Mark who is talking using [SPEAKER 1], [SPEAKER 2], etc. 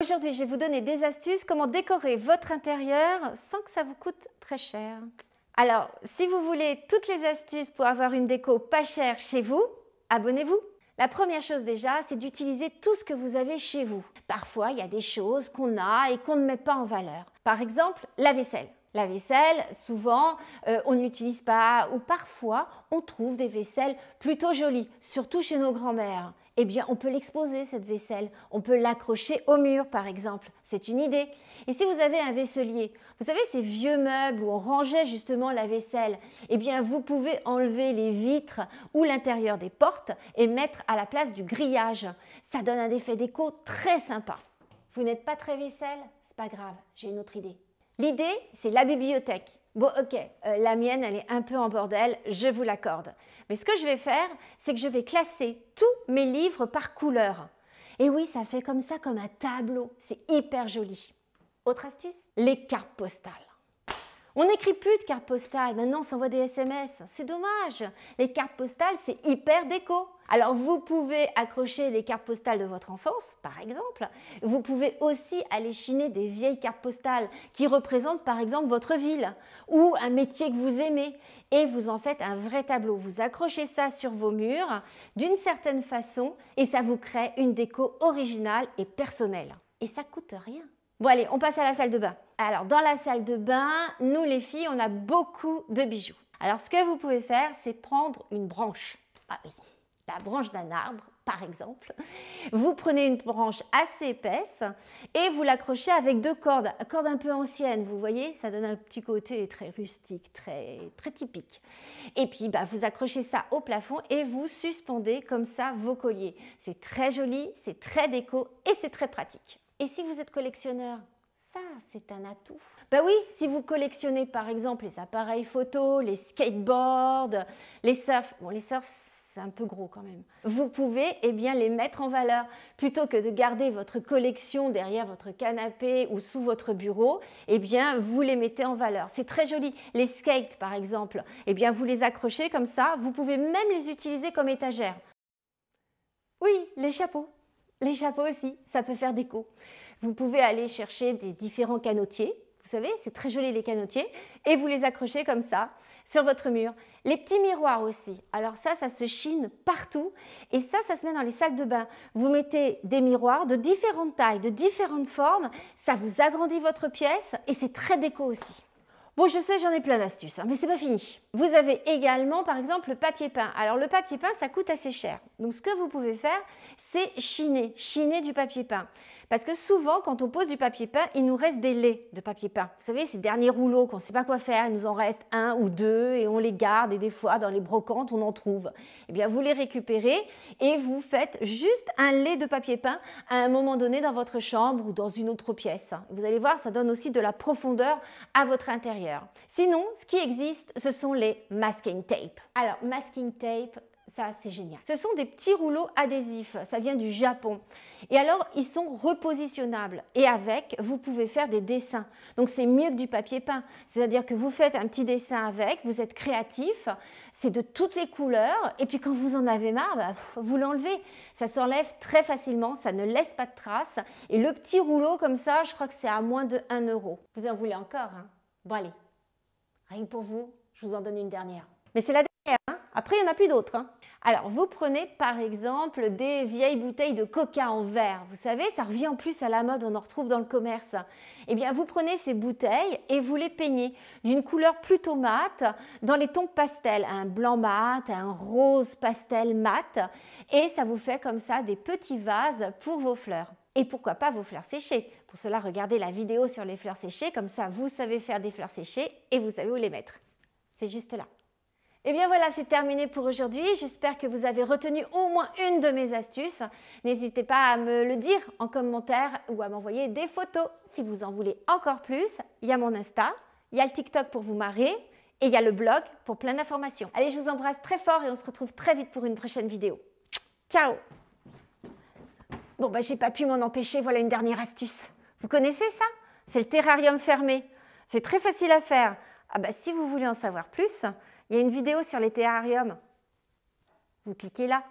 [SPEAKER 1] Aujourd'hui, je vais vous donner des astuces comment décorer votre intérieur sans que ça vous coûte très cher. Alors, si vous voulez toutes les astuces pour avoir une déco pas chère chez vous, abonnez-vous. La première chose déjà, c'est d'utiliser tout ce que vous avez chez vous. Parfois, il y a des choses qu'on a et qu'on ne met pas en valeur. Par exemple, la vaisselle. La vaisselle, souvent, euh, on n'utilise pas ou parfois, on trouve des vaisselles plutôt jolies, surtout chez nos grands-mères eh bien, on peut l'exposer, cette vaisselle. On peut l'accrocher au mur, par exemple. C'est une idée. Et si vous avez un vaisselier, vous savez, ces vieux meubles où on rangeait justement la vaisselle, eh bien, vous pouvez enlever les vitres ou l'intérieur des portes et mettre à la place du grillage. Ça donne un effet déco très sympa. Vous n'êtes pas très vaisselle C'est pas grave, j'ai une autre idée. L'idée, c'est la bibliothèque. Bon, ok, euh, la mienne, elle est un peu en bordel, je vous l'accorde. Mais ce que je vais faire, c'est que je vais classer tous mes livres par couleur. Et oui, ça fait comme ça, comme un tableau. C'est hyper joli. Autre astuce, les cartes postales. On n'écrit plus de cartes postales, maintenant on s'envoie des SMS. C'est dommage. Les cartes postales, c'est hyper déco. Alors vous pouvez accrocher les cartes postales de votre enfance, par exemple. Vous pouvez aussi aller chiner des vieilles cartes postales qui représentent par exemple votre ville ou un métier que vous aimez. Et vous en faites un vrai tableau. Vous accrochez ça sur vos murs d'une certaine façon et ça vous crée une déco originale et personnelle. Et ça coûte rien. Bon allez, on passe à la salle de bain. Alors dans la salle de bain, nous les filles, on a beaucoup de bijoux. Alors ce que vous pouvez faire, c'est prendre une branche. Ah oui, la branche d'un arbre, par exemple. Vous prenez une branche assez épaisse et vous l'accrochez avec deux cordes, cordes un peu anciennes, vous voyez, ça donne un petit côté très rustique, très, très typique. Et puis, bah, vous accrochez ça au plafond et vous suspendez comme ça vos colliers. C'est très joli, c'est très déco et c'est très pratique. Et si vous êtes collectionneur, ça, c'est un atout. Ben oui, si vous collectionnez par exemple les appareils photo, les skateboards, les surfs, bon les surfs c'est un peu gros quand même. Vous pouvez eh bien, les mettre en valeur. Plutôt que de garder votre collection derrière votre canapé ou sous votre bureau, eh bien, vous les mettez en valeur. C'est très joli. Les skates, par exemple, eh bien, vous les accrochez comme ça. Vous pouvez même les utiliser comme étagère. Oui, les chapeaux. Les chapeaux aussi, ça peut faire déco. Vous pouvez aller chercher des différents canotiers. Vous savez, c'est très joli les canotiers. Et vous les accrochez comme ça sur votre mur. Les petits miroirs aussi. Alors ça, ça se chine partout et ça, ça se met dans les salles de bain. Vous mettez des miroirs de différentes tailles, de différentes formes. Ça vous agrandit votre pièce et c'est très déco aussi. Bon, je sais, j'en ai plein d'astuces, hein, mais c'est pas fini. Vous avez également, par exemple, le papier peint. Alors, le papier peint, ça coûte assez cher. Donc, ce que vous pouvez faire, c'est chiner, chiner du papier peint. Parce que souvent, quand on pose du papier peint, il nous reste des laits de papier peint. Vous savez, ces derniers rouleaux qu'on ne sait pas quoi faire, il nous en reste un ou deux et on les garde et des fois, dans les brocantes, on en trouve. Eh bien, vous les récupérez et vous faites juste un lait de papier peint à un moment donné dans votre chambre ou dans une autre pièce. Vous allez voir, ça donne aussi de la profondeur à votre intérieur. Sinon, ce qui existe, ce sont les masking tape. Alors, masking tape, ça, c'est génial. Ce sont des petits rouleaux adhésifs. Ça vient du Japon. Et alors, ils sont repositionnables. Et avec, vous pouvez faire des dessins. Donc, c'est mieux que du papier peint. C'est-à-dire que vous faites un petit dessin avec, vous êtes créatif, c'est de toutes les couleurs. Et puis, quand vous en avez marre, bah, vous l'enlevez. Ça s'enlève très facilement, ça ne laisse pas de traces. Et le petit rouleau comme ça, je crois que c'est à moins de 1 euro. Vous en voulez encore hein Bon, allez. Rien pour vous, je vous en donne une dernière. Mais c'est la dernière. Hein après, il n'y en a plus d'autres. Hein. Alors, vous prenez par exemple des vieilles bouteilles de coca en verre. Vous savez, ça revient en plus à la mode, on en retrouve dans le commerce. Eh bien, vous prenez ces bouteilles et vous les peignez d'une couleur plutôt mate dans les tons pastels, un blanc mat, un rose pastel mat. Et ça vous fait comme ça des petits vases pour vos fleurs. Et pourquoi pas vos fleurs séchées Pour cela, regardez la vidéo sur les fleurs séchées, comme ça vous savez faire des fleurs séchées et vous savez où les mettre. C'est juste là. Et eh bien voilà, c'est terminé pour aujourd'hui. J'espère que vous avez retenu au moins une de mes astuces. N'hésitez pas à me le dire en commentaire ou à m'envoyer des photos si vous en voulez encore plus. Il y a mon Insta, il y a le TikTok pour vous marier et il y a le blog pour plein d'informations. Allez, je vous embrasse très fort et on se retrouve très vite pour une prochaine vidéo. Ciao Bon, bah j'ai pas pu m'en empêcher, voilà une dernière astuce. Vous connaissez ça C'est le terrarium fermé. C'est très facile à faire. Ah bah si vous voulez en savoir plus, il y a une vidéo sur les terrariums. Vous cliquez là.